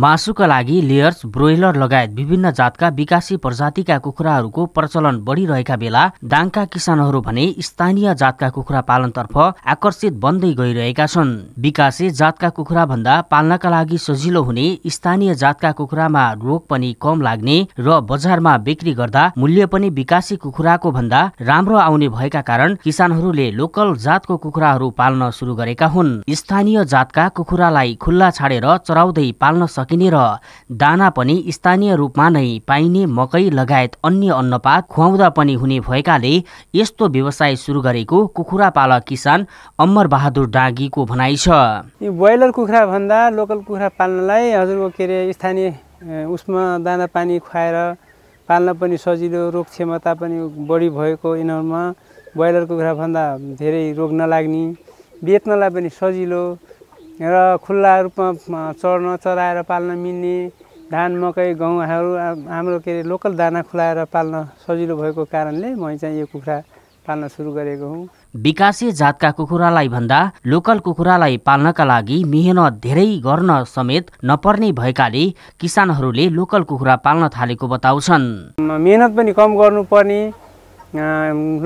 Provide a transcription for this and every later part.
मासुका लागि layers broiler लगायत विभिन्न जातका विकासी प्रजातिका कुखुराहरूको प्रचलन बढिरहेका बेला दाङका किसानहरू भने स्थानीय जातका कुखुरा पालनतर्फ आकर्षित बन्दै गइरहेका छन् विकासी जातका कुखुरा भन्दा पाल्नका लागि सजिलो हुने स्थानीय जातका कुखुरामा रोग पनि कम लाग्ने र बजारमा बिक्री गर्दा मूल्य पनि विकासी कुखुराको भन्दा राम्रो आउने भएका कारण किसानहरूले लोकल जातको कुखुराहरू पाल्न सुरु गरेका हुन् स्थानीय जातका कुखुरालाई खुल्ला छाडेर चराउँदै पाल्न सकिने र दाना पनि स्थानीय रूपमा नै पाइने मकै लगायत अन्य अन्नपात खुवाउँदा पनि हुने भएकाले यस्तो व्यवसाय सुरु गरेको कुखुरा पालक किसान अमर बहादुर डाँगीको भनाइ छ ब्रोइलर कुखुरा भन्दा लोकल कुखुरा पाल्नलाई हजुरको के अरे स्थानीय उसमा दाना पानी खुवाएर पाल्न पनि सजिलो रोग क्षमता पनि बढी भएको यिनीहरूमा ब्रोइलर कुखुराभन्दा धेरै रोग नलाग्ने बेच्नलाई पनि सजिलो र खुल्ला रूपमा चढ्न चराएर पाल्न मिल्ने धान मकै गहुँहरू हाम्रो के अरे लोकल दाना खुलाएर पाल्न सजिलो भएको कारणले मैले चाहिँ यो कुखुरा पाल्न सुरु गरेको हुँ विकासे जातका कुखुरालाई भन्दा लोकल कुखुरालाई पाल्नका लागि मेहनत धेरै गर्न समेत नपर्ने भएकाले किसानहरूले लोकल कुखुरा पाल्न थालेको बताउँछन् मेहनत पनि कम गर्नुपर्ने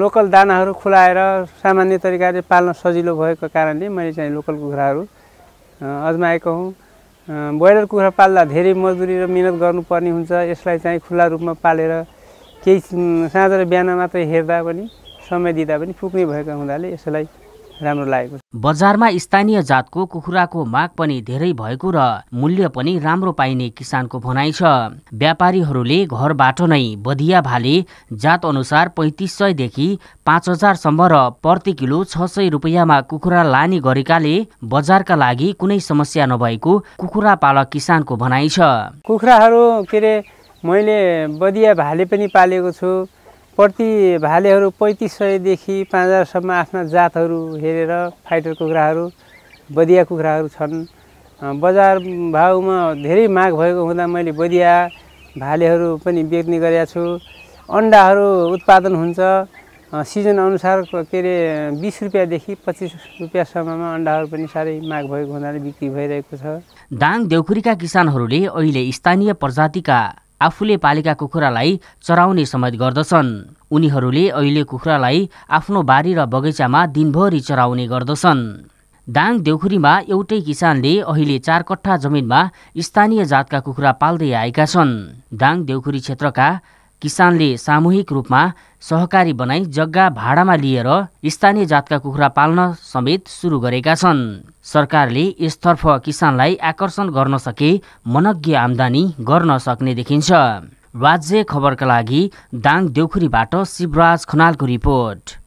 लोकल दानाहरू खुलाएर सामान्य तरिकाले पाल्न सजिलो भएको कारणले मैले चाहिँ लोकल कुखुराहरू अजमाएको हुँ ब्रोइलर कुखुरा पाल्दा धेरै मजदुरी र मिहिनेत गर्नुपर्ने हुन्छ यसलाई चाहिँ खुल्ला रूपमा पालेर केही साँझ र बिहान मात्रै हेर्दा पनि समय दिँदा पनि पुग्ने भएको हुनाले यसलाई राम्रो लागेको बजारमा स्थानीय जातको कुखुराको माग पनि धेरै भएको र मूल्य पनि राम्रो पाइने किसानको भनाइ छ व्यापारीहरूले घरबाट नै बधिया भाले जात अनुसार पैँतिस सयदेखि पाँच हजारसम्म र प्रति किलो छ सय रुपियाँमा कुखुरा लाने गरेकाले बजारका लागि कुनै समस्या नभएको कुखुरा पालक किसानको भनाइ छ कुखुराहरू के अरे मैले बधिया भाले पनि पालेको छु प्रति भालेहरू पैँतिस सयदेखि पाँच हजारसम्म आफ्ना जातहरू हेरेर फाइटर कुखुराहरू बदिया कुखुराहरू छन् बजार भाउमा धेरै माग भएको हुँदा मैले बदिया भालेहरू पनि बेच्ने गरेका छु अन्डाहरू उत्पादन हुन्छ सिजन अनुसार के अरे बिस रुपियाँदेखि पच्चिस रुपियाँसम्ममा अन्डाहरू पनि साह्रै माग भएको हुनाले बिक्री भइरहेको छ दाङ देउखुरीका किसानहरूले अहिले स्थानीय प्रजातिका आफूले पालेका कुखुरालाई चराउने समेत गर्दछन् उनीहरूले अहिले कुखुरालाई आफ्नो बारी र बगैँचामा दिनभरि चराउने गर्दछन् दाङ देउखुरीमा एउटै किसानले अहिले चार कट्ठा जमिनमा स्थानीय जातका कुखुरा पाल्दै आएका छन् दाङ देउखुरी क्षेत्रका किसानले सामूहिक रूपमा सहकारी बनाई जग्गा भाडामा लिएर स्थानीय जातका कुखुरा पाल्न समेत सुरु गरेका छन् सरकारले यसतर्फ किसानलाई आकर्षण गर्न सके मनज्ञ आम्दानी गर्न सक्ने देखिन्छ राज्य खबरका लागि दाङ देउखुरीबाट शिवराज खनालको रिपोर्ट